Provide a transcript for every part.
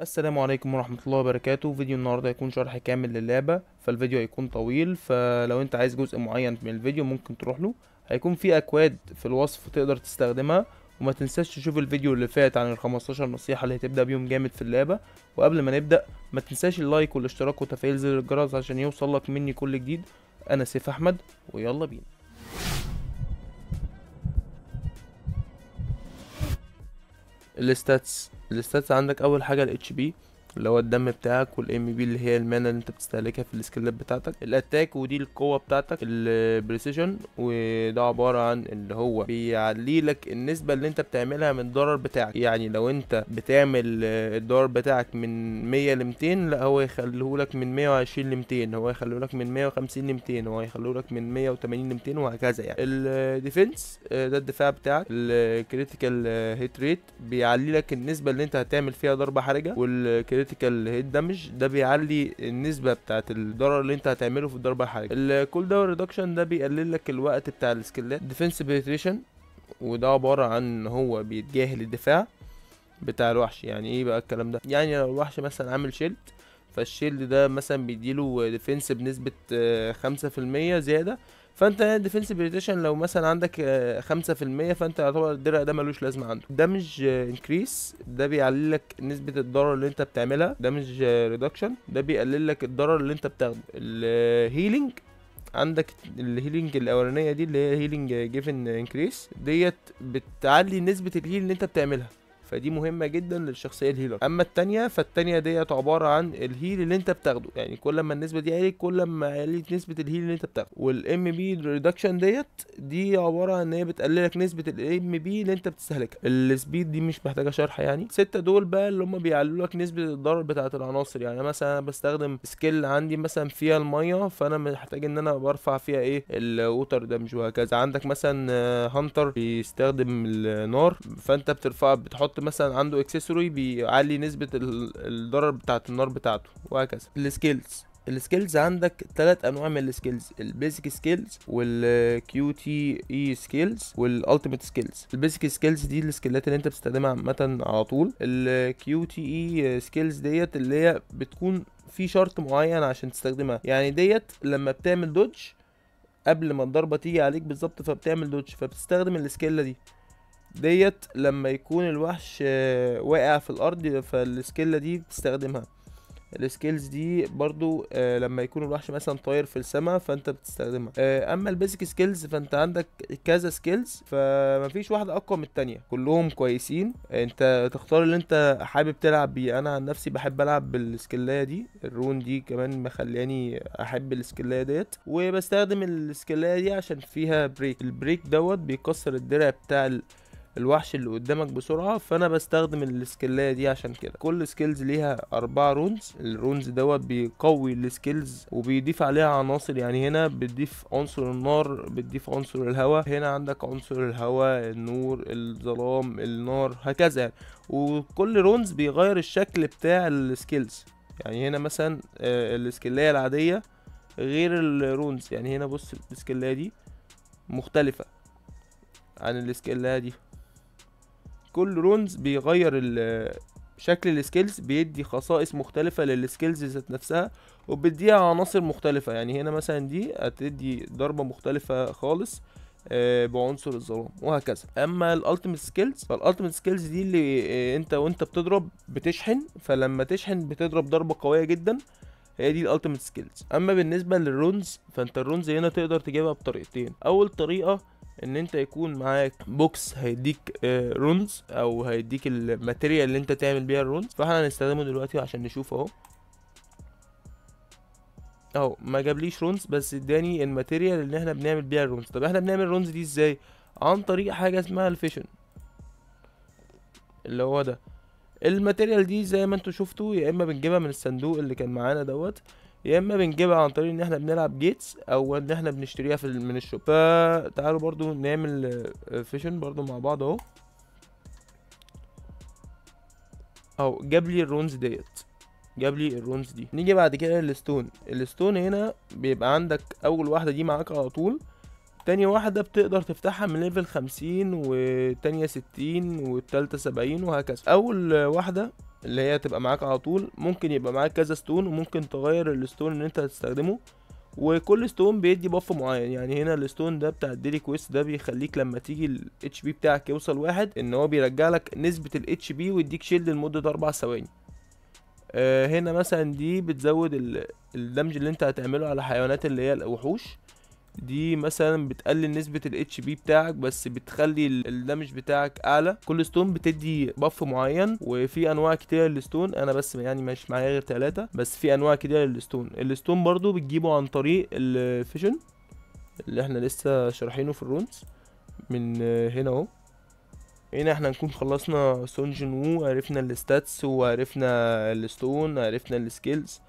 السلام عليكم ورحمة الله وبركاته فيديو النهاردة هيكون شرح كامل للعبة فالفيديو هيكون طويل فلو انت عايز جزء معين من الفيديو ممكن تروح له هيكون في اكواد في الوصف تقدر تستخدمها وما تنساش تشوف الفيديو اللي فات عن ال 15 نصيحة اللي هتبدأ بيهم جامد في اللعبة وقبل ما نبدأ ما تنساش اللايك والاشتراك وتفعيل زر الجرس عشان يوصل لك مني كل جديد انا سيف احمد ويلا بينا الاستاتس الاستاتس عندك اول حاجه الاتش بي اللي هو الدم بتاعك والام بي اللي هي المانا اللي انت بتستهلكها في السكيلات بتاعتك الاتاك ودي القوه بتاعتك البريسيشن وده عباره عن اللي هو بيعلي لك النسبه اللي انت بتعملها من الضرر بتاعك يعني لو انت بتعمل آه، الضرر بتاعك من 100 ل 200 لا هو يخليه لك من 120 ل 200 هو يخليه لك من 150 ل 200 هو يخليه لك من 180 ل 200 وهكذا يعني الديفنس آه، ده الدفاع بتاعك الكريتيكال هيت ريت بيعلي لك النسبه اللي انت هتعمل فيها ضربه حرجه والكريتيكال الكريتيكال هيت دامج ده بيعلي النسبه بتاعه الضرر اللي انت هتعمله في الضربه الحرجه الكول داون ريدكشن ده بيقلل لك الوقت بتاع السكيلات ديفنس بريتريشن وده عباره عن ان هو بيتجاهل الدفاع بتاع الوحش يعني ايه بقى الكلام ده يعني لو الوحش مثلا عامل شيلد فالشيلد ده مثلا بيديله ديفنس بنسبه خمسة في المية زياده فانت ديفنس بريتيشن لو مثلا عندك 5% آه، فانت يعتبر الدرع ده ملوش لازمه عنده دامج انكريس آه، ده بيعلل لك نسبه الضرر اللي انت بتعملها دامج آه، ريدكشن ده بيقلل لك الضرر اللي انت بتاخده الهيلينج عندك الهيلينج الاولانيه دي اللي هي هيلينج جيفن انكريس ديت بتعلي نسبه الهيل اللي انت بتعملها فدي مهمه جدا للشخصيه الهيلر اما الثانيه فالثانيه ديت عباره عن الهيل اللي انت بتاخده يعني كل ما النسبه دي عالت كل ما علت نسبه الهيل اللي انت بتاخده والام بي ريدكشن ديت دي عباره عن ان هي بتقللك نسبه الام بي اللي انت بتستهلكها السبيد دي مش محتاجه شرح يعني سته دول بقى اللي هم بيعلوا لك نسبه الضرر بتاعه العناصر يعني مثلا انا بستخدم سكيل عندي مثلا فيها الميه فانا محتاج ان انا برفع فيها ايه الووتر دامج وهكذا عندك مثلا هانتر بيستخدم النار فانت بترفع بتحط مثلا عنده اكسسوري بيعلي نسبه الضرر بتاعه النار بتاعته وهكذا السكيلز السكيلز عندك ثلاث انواع من السكيلز البيزك سكيلز والكيو تي اي سكيلز والالتيميت سكيلز البيزك سكيلز دي السكيلات اللي انت بتستخدمها عامه على طول الكيو تي اي سكيلز ديت اللي هي بتكون في شرط معين عشان تستخدمها يعني ديت لما بتعمل دوج قبل ما الضربه تيجي عليك بالظبط فبتعمل دوج فبتستخدم السكيله دي ديت لما يكون الوحش آه، واقع في الارض فالسكيلة دي بتستخدمها السكيلز دي برضو آه، لما يكون الوحش مثلا طاير في السماء فانت بتستخدمها آه، اما البيزك سكيلز فانت عندك كذا سكيلز فمفيش واحده اقوى من التانية كلهم كويسين انت تختار اللي انت حابب تلعب بيه انا عن نفسي بحب العب بالسكلايه دي الرون دي كمان مخلياني احب السكلايه ديت وبستخدم السكلايه دي عشان فيها بريك البريك دوت بيكسر الدرع بتاع الوحش اللي قدامك بسرعه فانا بستخدم السكيلات دي عشان كده كل سكيلز ليها اربع رونز الرونز دوت بيقوي السكيلز وبيضيف عليها عناصر يعني هنا بتضيف عنصر النار بتضيف عنصر الهواء هنا عندك عنصر الهواء النور الظلام النار هكذا يعني. وكل رونز بيغير الشكل بتاع السكيلز يعني هنا مثلا آه، السكيلات العاديه غير الرونز يعني هنا بص السكيلات دي مختلفه عن السكيلات دي كل رونز بيغير شكل السكيلز بيدي خصائص مختلفة للسكيلز ذات نفسها وبيديها عناصر مختلفة يعني هنا مثلا دي هتدي ضربة مختلفة خالص آه، بعنصر الظلام وهكذا اما الالتيميت سكيلز فالالتيميت سكيلز دي اللي آه، انت وانت بتضرب بتشحن فلما تشحن بتضرب ضربه قويه جدا هي دي الالتيميت سكيلز اما بالنسبه للرونز فانت الرونز هنا تقدر تجيبها بطريقتين اول طريقه ان انت يكون معاك بوكس هيديك رونز آه، او هيديك الماتيريال اللي انت تعمل بيها الرونز فاحنا هنستخدمه دلوقتي عشان نشوف اهو اهو ما جابليش رونز بس اداني الماتيريال اللي احنا بنعمل بيها الرونز طب احنا بنعمل الرونز دي ازاي عن طريق حاجه اسمها الفيشن اللي هو ده الماتيريال دي زي ما انتوا شفتوا يا اما بنجيبها من الصندوق اللي كان معانا دوت يا اما بنجيبها عن طريق ان احنا بنلعب جيتس او ان احنا بنشتريها في من الشوب فتعالوا برضو نعمل آه، فيشن برضو مع بعض اهو اهو جاب لي الرونز ديت جاب لي الرونز دي نيجي بعد كده للستون الستون هنا بيبقى عندك اول واحده دي معاك على طول تاني واحدة بتقدر تفتحها من ليفل خمسين وتانية ستين والتالتة سبعين وهكذا أول واحدة اللي هي تبقى معاك على طول ممكن يبقى معاك كذا ستون وممكن تغير الستون اللي انت هتستخدمه وكل ستون بيدي بف معين يعني هنا الستون ده بتاع الديلي كويست ده بيخليك لما تيجي الاتش بي بتاعك يوصل واحد ان هو بيرجع لك نسبه الاتش بي ويديك شيلد لمده اربع ثواني آه، هنا مثلا دي بتزود الدمج اللي انت هتعمله على الحيوانات اللي هي الوحوش دي مثلا بتقلل نسبه الاتش بي بتاعك بس بتخلي الدمج بتاعك اعلى كل ستون بتدي باف معين وفي انواع كتير للستون انا بس يعني مش معايا غير تلاتة بس في انواع كتير للستون الستون برضو بتجيبه عن طريق الفيجن اللي احنا لسه شارحينه في الرونز من هنا اهو هنا احنا نكون خلصنا سونجن وو عرفنا الستاتس وعرفنا الستون عرفنا السكيلز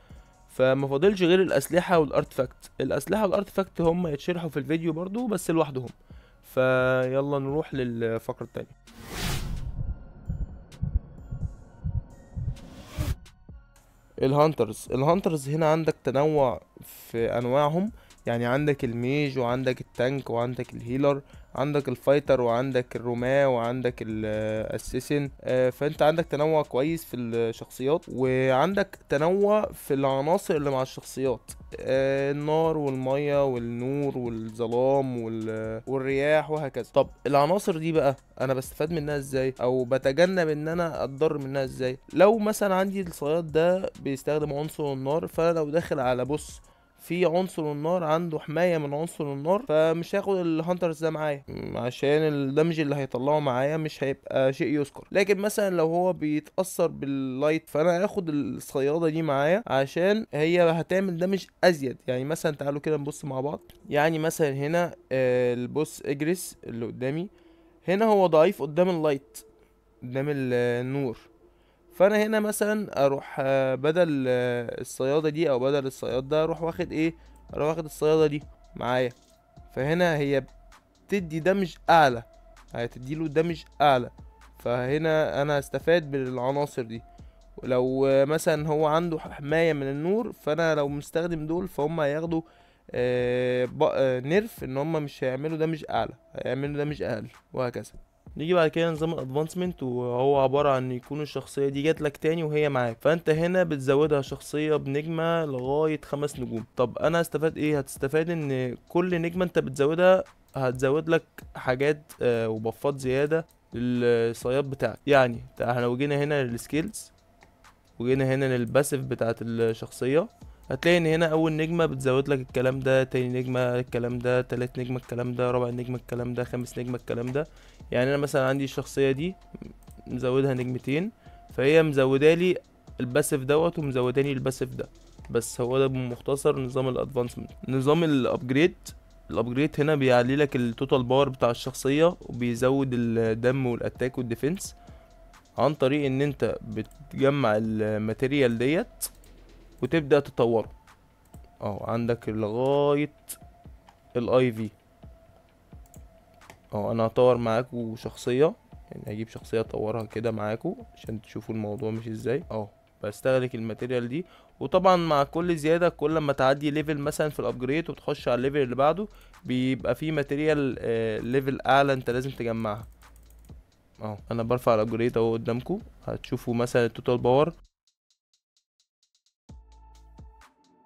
فما فاضلش غير الاسلحه والارتفاكت الاسلحه والارتفاكت هم يتشرحوا في الفيديو برضو بس لوحدهم فيلا نروح للفقره التانية الهانترز الهانترز هنا عندك تنوع في انواعهم يعني عندك الميج وعندك التانك وعندك الهيلر عندك الفايتر وعندك الرماه وعندك الاسيسن آه، فانت عندك تنوع كويس في الشخصيات وعندك تنوع في العناصر اللي مع الشخصيات آه، النار والميه والنور والظلام والرياح وهكذا طب العناصر دي بقى انا بستفاد منها ازاي او بتجنب ان انا اتضرر منها ازاي لو مثلا عندي الصياد ده بيستخدم عنصر النار فانا لو داخل على بص في عنصر النار عنده حمايه من عنصر النار فمش هاخد الهانترز ده معايا عشان الدمج اللي هيطلعه معايا مش هيبقى شيء يذكر لكن مثلا لو هو بيتاثر باللايت فانا هاخد الصياده دي معايا عشان هي هتعمل دمج ازيد يعني مثلا تعالوا كده نبص مع بعض يعني مثلا هنا آه، البوس اجريس اللي قدامي هنا هو ضعيف قدام اللايت قدام النور فانا هنا مثلا اروح آه، بدل آه، الصياده دي او بدل الصياد ده اروح واخد ايه اروح واخد الصياده دي معايا فهنا هي بتدي دمج اعلى هتديله دمج اعلى فهنا انا هستفاد بالعناصر دي لو آه، مثلا هو عنده حماية من النور فانا لو مستخدم دول فهم هياخدوا نرف ان هم مش هيعملوا دمج اعلى هيعملوا دمج اقل وهكذا نيجي بعد كده نظام الادفانسمنت وهو عبارة عن يكون الشخصية دي جات لك تاني وهي معاك فانت هنا بتزودها شخصية بنجمة لغاية خمس نجوم طب انا هستفاد ايه هتستفاد ان كل نجمة انت بتزودها هتزود لك حاجات آه، وبفات زيادة للصياد بتاعك يعني احنا لو جينا هنا للسكيلز وجينا هنا للباسيف بتاعت الشخصية هتلاقي ان هنا اول نجمه بتزود لك الكلام ده تاني نجمه الكلام ده تالت نجمه الكلام ده رابع نجمه الكلام ده خامس نجمه الكلام ده يعني انا مثلا عندي الشخصيه دي مزودها نجمتين فهي مزودالي الباسف دوت ومزوداني الباسف ده بس هو ده بمختصر نظام الادفانسمنت نظام الابجريد الابجريد هنا بيعلي لك التوتال باور بتاع الشخصيه وبيزود الدم والاتاك والديفنس عن طريق ان انت بتجمع الماتيريال ديت وتبدا تطوره اهو عندك لغايه الاي في اهو انا هطور معاكم شخصيه يعني هجيب شخصيه اطورها كده معاكم عشان تشوفوا الموضوع مش ازاي اهو بستهلك الماتيريال دي وطبعا مع كل زياده كل ما تعدي ليفل مثلا في الابجريد وتخش على الليفل اللي بعده بيبقى فيه ماتيريال ليفل اعلى انت لازم تجمعها اهو انا برفع الابجريد اهو قدامكم هتشوفوا مثلا التوتال باور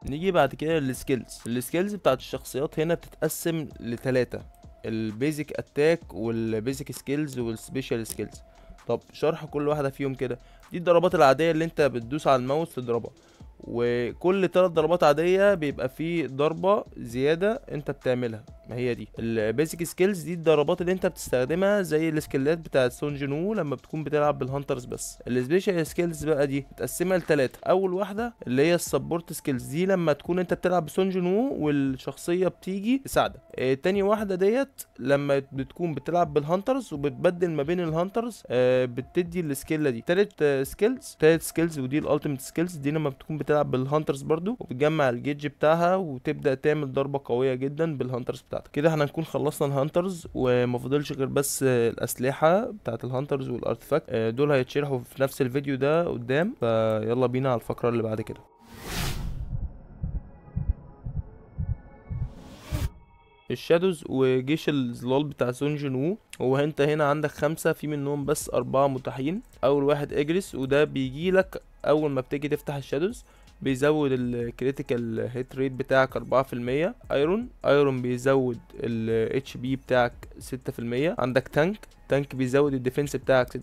نيجي بعد كده للسكيلز السكيلز بتاعت الشخصيات هنا بتتقسم لتلاتة البيزك اتاك والبيزك سكيلز والسبيشال سكيلز طب شرح كل واحده فيهم كده دي الضربات العاديه اللي انت بتدوس على الماوس تضربها وكل تلات ضربات عاديه بيبقى فيه ضربه زياده انت بتعملها ما هي دي البيزك سكيلز دي الضربات اللي انت بتستخدمها زي السكيلات بتاع سون جنو لما بتكون بتلعب بالهانترز بس السبيشال سكيلز بقى دي متقسمه لثلاثه اول واحده اللي هي السبورت سكيلز دي لما تكون انت بتلعب بسون جنو والشخصيه بتيجي تساعدك اه تاني واحده ديت لما بتكون بتلعب بالهانترز وبتبدل ما بين الهانترز اه بتدي السكيله دي تالت سكيلز آه، تالت سكيلز ودي الالتيميت سكيلز دي لما بتكون بتلعب بالهانترز برضو وبتجمع الجيج بتاعها وتبدا تعمل ضربه قويه جدا بالهانترز بتاع بتاعتك كده احنا نكون خلصنا الهانترز ومفضلش غير بس الاسلحه بتاعت الهانترز والارتفاكت آه، دول هيتشرحوا في نفس الفيديو ده قدام فيلا بينا على الفقره اللي بعد كده الشادوز وجيش الظلال بتاع سون جنو هو انت هنا عندك خمسة في منهم بس أربعة متاحين أول واحد اجريس وده بيجيلك أول ما بتيجي تفتح الشادوز بيزود الكريتيكال هيت ريت بتاعك أربعة في المية ايرون ايرون بيزود الاتش بي بتاعك ستة في المية عندك تانك التانك بيزود الديفنس بتاعك 6%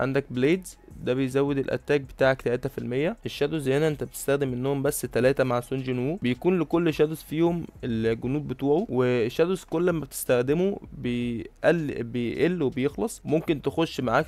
عندك بليدز ده بيزود الاتاك بتاعك 3% الشادوز هنا انت بتستخدم منهم بس 3 مع سون جينو بيكون لكل شادوز فيهم الجنود بتوعه والشادوز كل ما بتستخدمه بيقل بيقل وبيخلص ممكن تخش معاك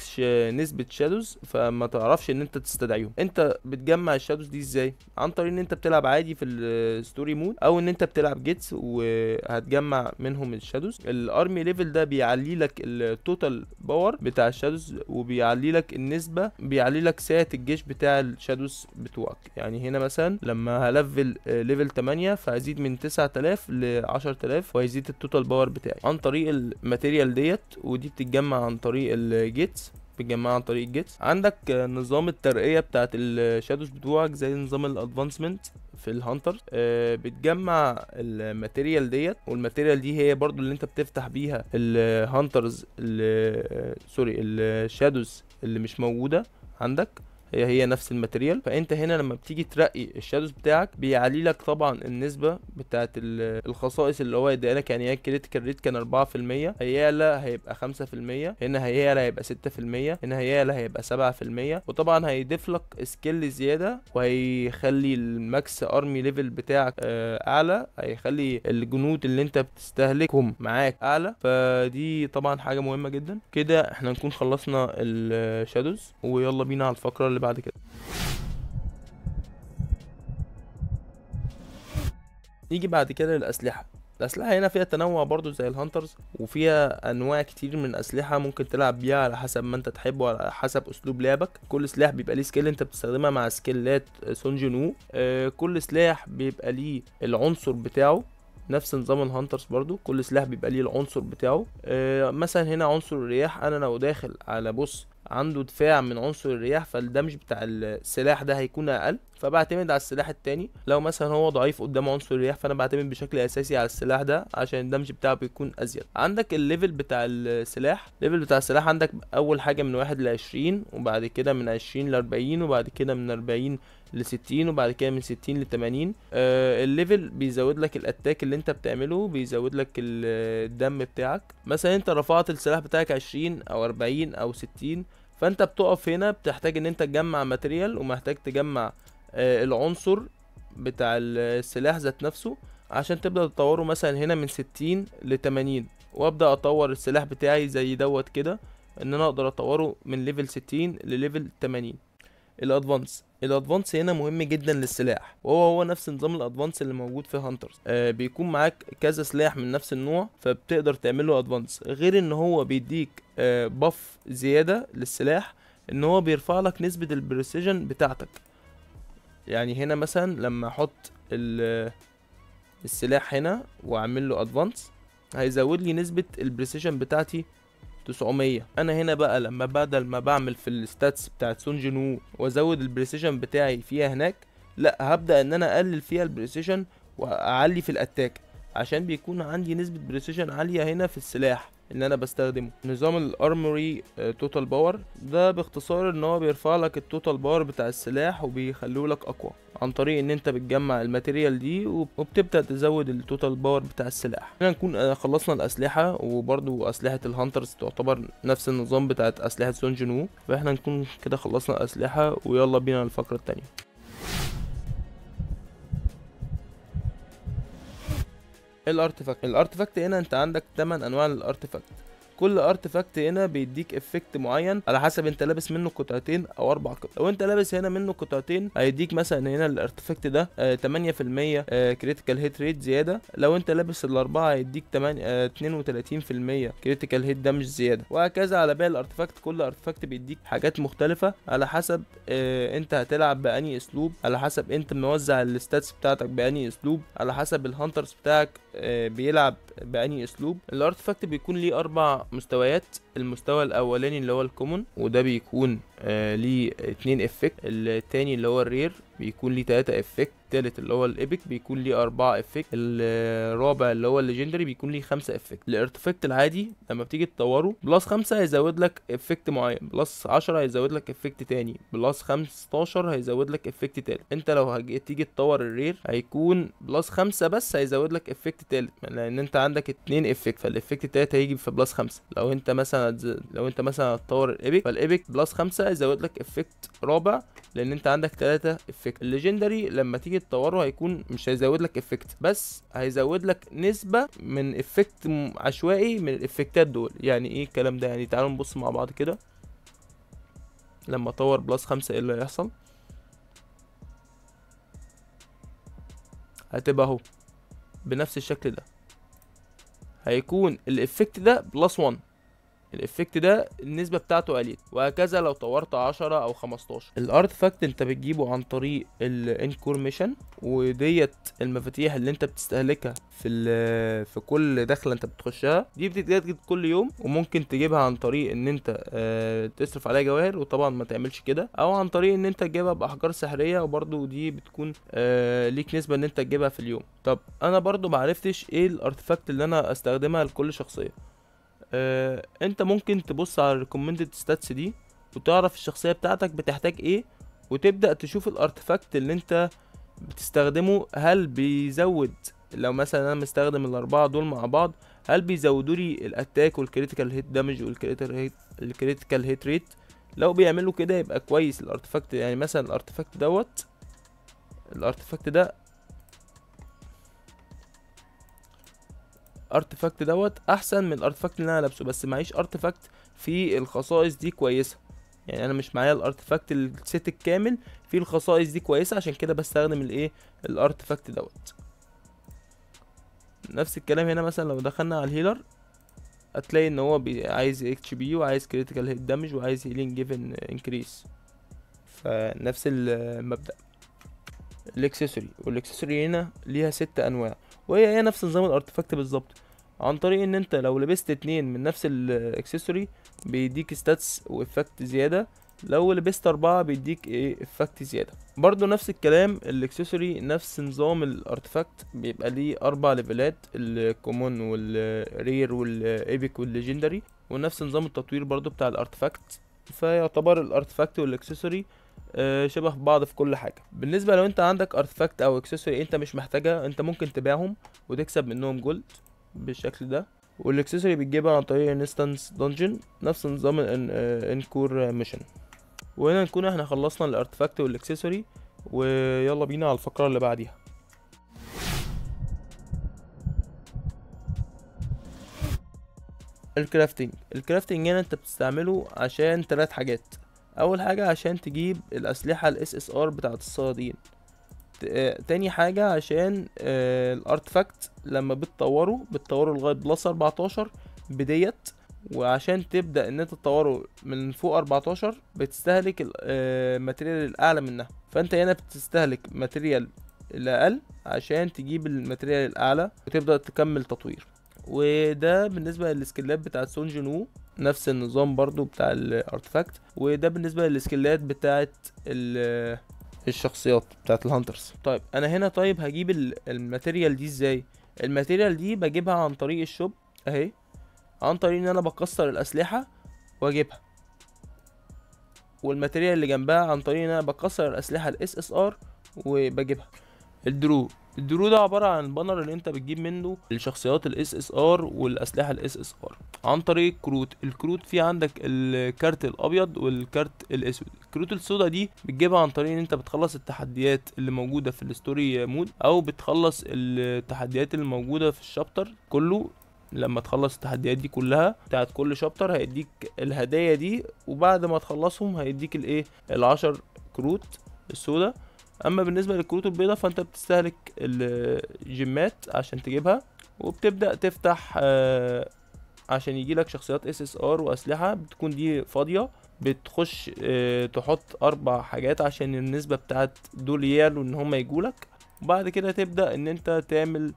نسبه شادوز فما تعرفش ان انت تستدعيهم انت بتجمع الشادوز دي ازاي عن طريق ان انت بتلعب عادي في الستوري مود او ان انت بتلعب جيتس وهتجمع منهم الشادوز الارمي ليفل ده بيعلي لك التوتال التوتال باور بتاع الشادوز وبيعلي لك النسبه بيعلي لك سعه الجيش بتاع الشادوز بتوعك يعني هنا مثلا لما هلفل آه، ليفل 8 فهزيد من 9000 ل 10000 وهيزيد التوتال باور بتاعي عن طريق الماتيريال ديت ودي بتتجمع عن طريق الجيتس بتجمعها عن طريق الجيتس عندك نظام الترقيه بتاعت الشادوز بتوعك زي نظام الادفانسمنت في الهانتر آه، بتجمع الماتيريال ديت والماتيريال دي هي برضو اللي انت بتفتح بيها الهانترز سوري الشادوز اللي مش موجوده عندك هي هي نفس الماتيريال فانت هنا لما بتيجي ترقي الشادوز بتاعك بيعلي لك طبعا النسبه بتاعه الخصائص اللي هو يديها لك يعني هي الكريتيكال ريت كان 4% هيعلى هيبقى 5% هنا هيعلى هيبقى 6% هنا هيعلى هيبقى 7% وطبعا هيضيف لك سكيل زياده وهيخلي الماكس ارمي ليفل بتاعك آه، اعلى هيخلي الجنود اللي انت بتستهلكهم معاك اعلى فدي طبعا حاجه مهمه جدا كده احنا نكون خلصنا الشادوز ويلا بينا على الفقره اللي اللي بعد كده نيجي بعد كده للأسلحة الأسلحة هنا فيها تنوع برضو زي الهانترز وفيها أنواع كتير من الأسلحة ممكن تلعب بيها على حسب ما أنت تحب وعلى حسب أسلوب لعبك كل سلاح بيبقى ليه سكيل أنت بتستخدمها مع سكيلات آه، سونجينو آه، كل سلاح بيبقى ليه العنصر بتاعه نفس نظام الهانترز برضو كل سلاح بيبقى ليه العنصر بتاعه آه، مثلا هنا عنصر الرياح انا لو داخل على بص عنده دفاع من عنصر الرياح فالدمج بتاع السلاح ده هيكون اقل فبعتمد على السلاح التاني لو مثلا هو ضعيف قدام عنصر الرياح فانا بعتمد بشكل اساسي على السلاح ده عشان الدمج بتاعه بيكون ازيد عندك الليفل بتاع السلاح الليفل بتاع السلاح عندك اول حاجه من واحد لعشرين وبعد كده من عشرين لاربعين وبعد كده من اربعين 60 وبعد كده من ل 80 آه الليفل بيزود لك الاتاك اللي انت بتعمله بيزود لك الدم بتاعك مثلا انت رفعت السلاح بتاعك 20 او 40 او 60 فانت بتقف هنا بتحتاج ان انت تجمع ماتريال ومحتاج تجمع آه، العنصر بتاع السلاح ذات نفسه عشان تبدا تطوره مثلا هنا من 60 ل 80 وابدا اطور السلاح بتاعي زي دوت كده ان انا اقدر اطوره من ليفل 60 لليفل 80 الادفانس الادفانس هنا مهم جدا للسلاح وهو هو نفس نظام الادفانس اللي موجود في هانترز آه بيكون معاك كذا سلاح من نفس النوع فبتقدر تعمله ادفانس غير ان هو بيديك آه بف زياده للسلاح ان هو بيرفع لك نسبه البريسيجن بتاعتك يعني هنا مثلا لما احط السلاح هنا واعمل له ادفانس هيزود لي نسبه البريسيجن بتاعتي 900 انا هنا بقى لما بدل ما بعمل في الستاتس بتاعت سون جينو وازود البريسيشن بتاعي فيها هناك لا هبدا ان انا اقلل فيها البريسيشن واعلي في الاتاك عشان بيكون عندي نسبه بريسيشن عاليه هنا في السلاح اللي انا بستخدمه نظام الارموري توتال باور ده باختصار ان هو بيرفع لك التوتال باور بتاع السلاح وبيخليه لك اقوى عن طريق ان انت بتجمع الماتيريال دي وبتبدا تزود التوتال باور بتاع السلاح هنا نكون آه، خلصنا الاسلحه وبرده اسلحه الهانترز تعتبر نفس النظام بتاعت اسلحه سونجنو فاحنا نكون كده خلصنا الاسلحه ويلا بينا الفقره الثانيه الارتفاكت الارتفاكت هنا انت عندك 8 انواع للارتفاكت كل ارتفاكت هنا بيديك افكت معين على حسب انت لابس منه قطعتين او اربع قطع لو انت لابس هنا منه قطعتين هيديك مثلا هنا الارتفاكت ده آه 8% كريتيكال هيت ريت زياده لو انت لابس الاربعه هيديك 8 آه 32% كريتيكال هيت دامج زياده وهكذا على باقي الارتفاكت كل ارتفاكت بيديك حاجات مختلفه على حسب آه انت هتلعب باني اسلوب على حسب انت موزع الستاتس بتاعتك باني اسلوب على حسب الهانترز بتاعك آه، بيلعب بأني اسلوب الارتفاكت بيكون ليه اربع مستويات المستوى الاولاني اللي هو الكومون وده بيكون آه، ليه اتنين افكت التاني اللي هو الرير بيكون ليه تلاتة افكت التالت اللي هو الابيك بيكون ليه اربعة افكت الرابع اللي هو الليجندري بيكون ليه خمسة افكت الارتفكت العادي لما بتيجي تطوره بلس خمسة هيزود لك افكت معين بلس عشرة هيزود لك افكت تاني بلس خمستاشر هيزود لك افكت تالت انت لو هتيجي تطور الرير هيكون بلس خمسة بس هيزود لك افكت تالت لان انت عندك اتنين افكت فالافكت التالت هيجي في بلس خمسة لو انت مثلا لو انت مثلا هتطور الابيك فالابيك بلس خمسة زود لك افكت رابع لان انت عندك ثلاثة افكت الليجندري لما تيجي تطوره هيكون مش هيزود لك افكت بس هيزود لك نسبة من افكت عشوائي من الافكتات دول يعني ايه الكلام ده يعني تعالوا نبص مع بعض كده لما اطور بلس خمسة ايه اللي هيحصل هتبقى اهو بنفس الشكل ده هيكون الافكت ده بلس 1 الافكت ده النسبة بتاعته قليل وهكذا لو طورت 10 او 15 الارتفاكت انت بتجيبه عن طريق الانكور ميشن وديت المفاتيح اللي انت بتستهلكها في في كل دخله انت بتخشها دي بتتجدد كل يوم وممكن تجيبها عن طريق ان انت آه، تصرف عليها جواهر وطبعا ما تعملش كده او عن طريق ان انت تجيبها باحجار سحريه وبرده دي بتكون آه، ليك نسبه ان انت تجيبها في اليوم طب انا برده معرفتش ايه الارتفاكت اللي انا استخدمها لكل شخصيه آه انت ممكن تبص على الريكومندد ستاتس دي وتعرف الشخصيه بتاعتك بتحتاج ايه وتبدا تشوف الارتفاكت اللي انت بتستخدمه هل بيزود لو مثلا انا مستخدم الاربعه دول مع بعض هل بيزودوا لي الاتاك والكريتيكال هيت دامج والكريتيكال هيت ريت لو بيعملوا كده يبقى كويس الارتفاكت يعني مثلا الارتفاكت دوت الارتفاكت ده ارتفاكت دوت احسن من الارتفاكت اللي انا لابسه بس معيش ارتفاكت في الخصائص دي كويسه يعني انا مش معايا الارتفاكت الست الكامل فيه الخصائص دي كويسه عشان كده بستخدم الايه الارتفاكت دوت نفس الكلام هنا مثلا لو دخلنا على الهيلر هتلاقي ان هو عايز اتش بي وعايز كريتيكال هيت دامج وعايز هيلينج جيفن انكريس فنفس المبدا الاكسسوري والاكسسوري هنا ليها ست انواع وهي هي نفس نظام الارتفاكت بالظبط عن طريق ان انت لو لبست اتنين من نفس الاكسسوري بيديك ستاتس وافكت زياده لو لبست اربعة بيديك ايه افكت زيادة برضو نفس الكلام الاكسسوري نفس نظام الارتفاكت بيبقى ليه اربع ليفلات الكومون والرير والايبك والليجندري ونفس نظام التطوير برضو بتاع الارتفاكت فيعتبر الارتفاكت والاكسسوري آه، شبه بعض في كل حاجه بالنسبه لو انت عندك ارتفاكت او اكسسوري انت مش محتاجها انت ممكن تبيعهم وتكسب منهم جولد بالشكل ده والاكسسوري بتجيبها عن طريق انستانس دنجن نفس نظام الانكور ميشن آه، وهنا نكون احنا خلصنا الارتفاكت والاكسسوري ويلا بينا على الفقره اللي بعديها الكرافتنج الكرافتنج هنا انت بتستعمله عشان ثلاث حاجات اول حاجه عشان تجيب الاسلحه الاس اس ار بتاعه الصيادين آه، تاني حاجه عشان آه، الارتفاكت لما بتطوره بتطوره لغايه بلس 14 بديت وعشان تبدا ان انت تطوره من فوق 14 بتستهلك الماتريال آه، الاعلى منها فانت هنا بتستهلك ماتريال الاقل عشان تجيب الماتريال الاعلى وتبدا تكمل تطوير وده بالنسبه للسكلاب بتاعه سون نفس النظام برضو بتاع الارتفاكت وده بالنسبه للسكيلات بتاعه الشخصيات بتاعه الهانترز طيب انا هنا طيب هجيب الماتيريال دي ازاي الماتيريال دي بجيبها عن طريق الشوب اهي عن طريق ان انا بكسر الاسلحه واجيبها والماتيريال اللي جنبها عن طريق ان انا بكسر الاسلحه الاس اس ار وبجيبها الدرو الدرو ده عباره عن بانر اللي انت بتجيب منه الشخصيات الاس اس ار والاسلحه الاس اس ار عن طريق كروت الكروت في عندك الكارت الابيض والكارت الاسود الكروت السوداء دي بتجيبها عن طريق ان انت بتخلص التحديات اللي موجوده في الستوري مود او بتخلص التحديات اللي موجوده في الشابتر كله لما تخلص التحديات دي كلها بتاعت كل شابتر هيديك الهدايا دي وبعد ما تخلصهم هيديك الايه العشر كروت السوداء اما بالنسبه للكروت البيضاء فانت بتستهلك الجيمات عشان تجيبها وبتبدا تفتح آه، عشان عشان يجيلك شخصيات اس اس ار واسلحه بتكون دي فاضيه بتخش آه، تحط اربع حاجات عشان النسبه بتاعت دول يعلوا ان هم يجولك وبعد كده تبدا ان انت تعمل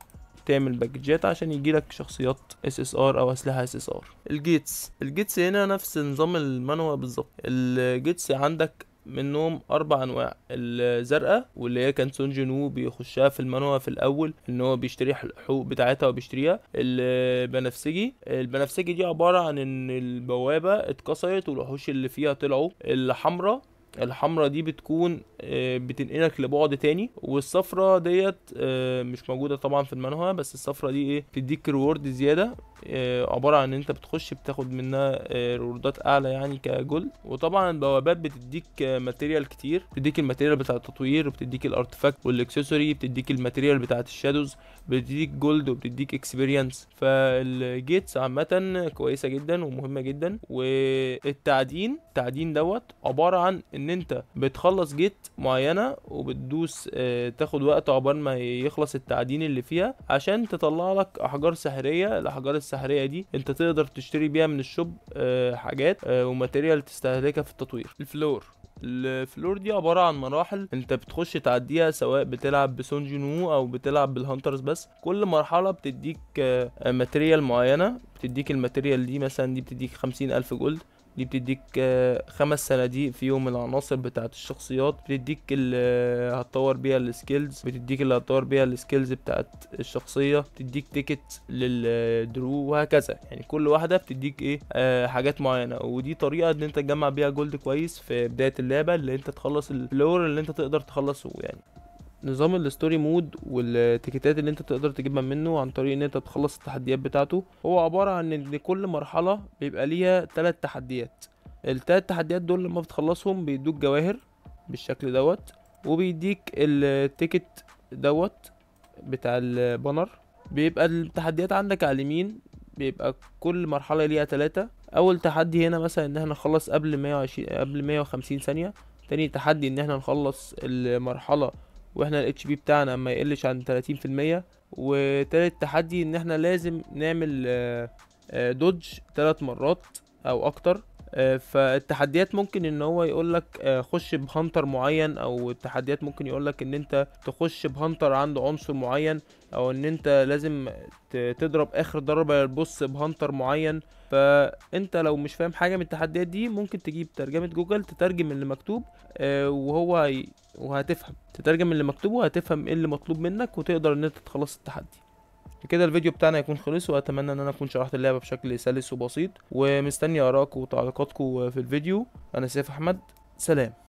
تعمل باكجات عشان يجيلك شخصيات اس اس ار او اسلحه اس اس ار الجيتس الجيتس هنا نفس نظام المانوا بالظبط الجيتس عندك منهم اربع انواع الزرقاء واللي هي كان سون جينو بيخشها في المانوا في الاول ان هو بيشتري الحقوق بتاعتها وبيشتريها البنفسجي البنفسجي دي عباره عن ان البوابه اتكسرت والوحوش اللي فيها طلعوا الحمراء الحمراء دي بتكون آه، بتنقلك لبعد تاني والصفرة ديت آه، مش موجودة طبعا في المانهوا بس الصفرة دي ايه بتديك ريورد زيادة آه، عبارة عن ان انت بتخش بتاخد منها ريوردات اعلى يعني كجولد وطبعا البوابات بتديك ماتيريال كتير بتديك الماتيريال بتاع التطوير وبتديك الارتفاكت والاكسسوري بتديك الماتيريال بتاعة الشادوز بتديك جولد وبتديك اكسبيرينس فالجيتس عامة كويسة جدا ومهمة جدا والتعدين التعدين دوت عبارة عن ان انت بتخلص جيت معينه وبتدوس آه، تاخد وقت عقبال ما يخلص التعدين اللي فيها عشان تطلع لك احجار سحريه الاحجار السحريه دي انت تقدر تشتري بيها من الشوب آه، حاجات آه، وماتيريال تستهلكها في التطوير الفلور الفلور دي عبارة عن مراحل انت بتخش تعديها سواء بتلعب بسون جنو او بتلعب بالهانترز بس كل مرحلة بتديك ماتريال معينة بتديك الماتريال دي مثلا دي بتديك خمسين الف جولد دي بتديك آه، خمس صناديق في يوم العناصر بتاعت الشخصيات بتديك اللي آه، هتطور بيها السكيلز بتديك اللي هتطور بيها السكيلز بتاعت الشخصيه بتديك تيكت للدرو آه، وهكذا يعني كل واحده بتديك ايه حاجات معينه ودي طريقه ان انت تجمع بيها جولد كويس في بدايه اللعبه اللي انت تخلص الفلور اللي انت تقدر تخلصه يعني نظام الستوري مود والتيكيتات اللي انت تقدر تجيبها منه عن طريق ان انت تخلص التحديات بتاعته هو عبارة عن ان كل مرحلة بيبقى ليها تلات تحديات التلات تحديات دول لما بتخلصهم بيدوك جواهر بالشكل دوت وبيديك التيكت دوت بتاع البانر بيبقى التحديات عندك على اليمين بيبقى كل مرحلة ليها تلاتة أول تحدي هنا مثلا إن احنا نخلص قبل مية وعشرين قبل مية وخمسين ثانية تاني تحدي إن احنا نخلص المرحلة واحنا ال بي بتاعنا ما يقلش عن 30% وتالت تحدي ان احنا لازم نعمل دودج آه، ثلاث آه، مرات او اكتر آه، فالتحديات ممكن ان هو يقولك خش بهانتر معين او التحديات ممكن يقولك ان انت تخش بهانتر عنده عنصر معين او ان انت لازم تضرب اخر ضربة للبوس بهانتر معين فانت لو مش فاهم حاجه من التحديات دي ممكن تجيب ترجمه جوجل تترجم اللي مكتوب آه، وهو وهتفهم تترجم اللي مكتوب وهتفهم ايه اللي مطلوب منك وتقدر ان انت تخلص التحدي كده الفيديو بتاعنا يكون خلص واتمنى ان انا اكون شرحت اللعبه بشكل سلس وبسيط ومستني ارائكم وتعليقاتكم في الفيديو انا سيف احمد سلام